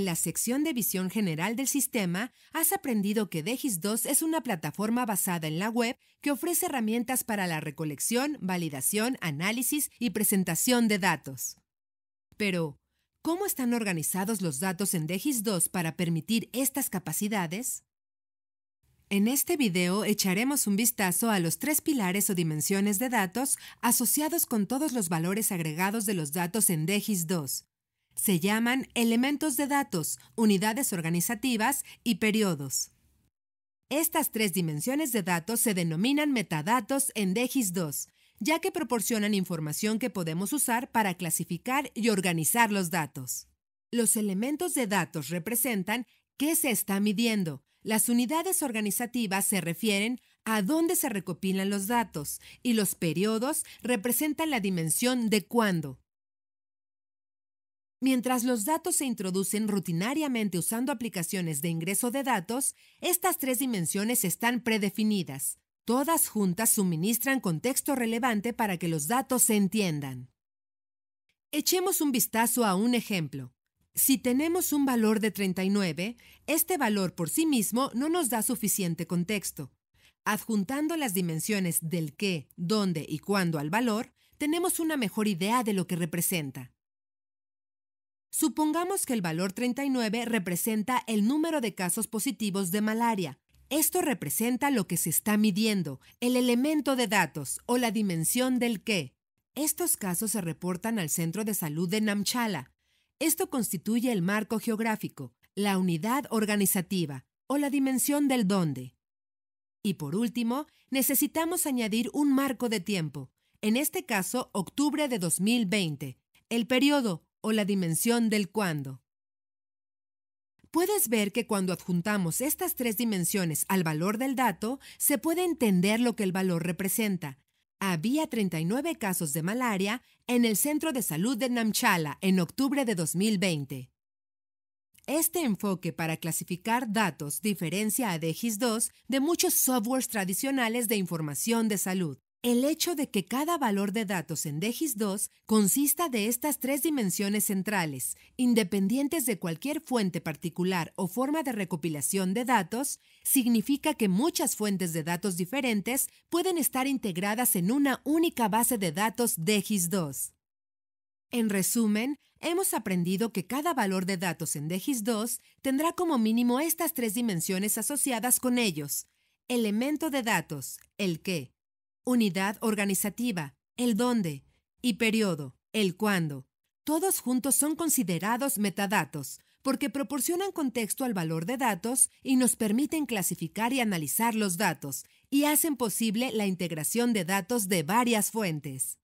En la sección de visión general del sistema, has aprendido que DEGIS 2 es una plataforma basada en la web que ofrece herramientas para la recolección, validación, análisis y presentación de datos. Pero, ¿cómo están organizados los datos en DEGIS 2 para permitir estas capacidades? En este video echaremos un vistazo a los tres pilares o dimensiones de datos asociados con todos los valores agregados de los datos en DEGIS 2 se llaman elementos de datos, unidades organizativas y periodos. Estas tres dimensiones de datos se denominan metadatos en DEGIS 2 ya que proporcionan información que podemos usar para clasificar y organizar los datos. Los elementos de datos representan qué se está midiendo. Las unidades organizativas se refieren a dónde se recopilan los datos y los periodos representan la dimensión de cuándo. Mientras los datos se introducen rutinariamente usando aplicaciones de ingreso de datos, estas tres dimensiones están predefinidas. Todas juntas suministran contexto relevante para que los datos se entiendan. Echemos un vistazo a un ejemplo. Si tenemos un valor de 39, este valor por sí mismo no nos da suficiente contexto. Adjuntando las dimensiones del qué, dónde y cuándo al valor, tenemos una mejor idea de lo que representa. Supongamos que el valor 39 representa el número de casos positivos de malaria. Esto representa lo que se está midiendo, el elemento de datos o la dimensión del qué. Estos casos se reportan al Centro de Salud de Namchala. Esto constituye el marco geográfico, la unidad organizativa o la dimensión del dónde. Y por último, necesitamos añadir un marco de tiempo, en este caso octubre de 2020, el periodo o la dimensión del cuándo. Puedes ver que cuando adjuntamos estas tres dimensiones al valor del dato, se puede entender lo que el valor representa. Había 39 casos de malaria en el Centro de Salud de Namchala en octubre de 2020. Este enfoque para clasificar datos diferencia a DGIS-2 de muchos softwares tradicionales de información de salud. El hecho de que cada valor de datos en dx 2 consista de estas tres dimensiones centrales, independientes de cualquier fuente particular o forma de recopilación de datos, significa que muchas fuentes de datos diferentes pueden estar integradas en una única base de datos dx 2 En resumen, hemos aprendido que cada valor de datos en dx 2 tendrá como mínimo estas tres dimensiones asociadas con ellos. Elemento de datos, el qué unidad organizativa, el dónde y periodo, el cuándo. Todos juntos son considerados metadatos porque proporcionan contexto al valor de datos y nos permiten clasificar y analizar los datos, y hacen posible la integración de datos de varias fuentes.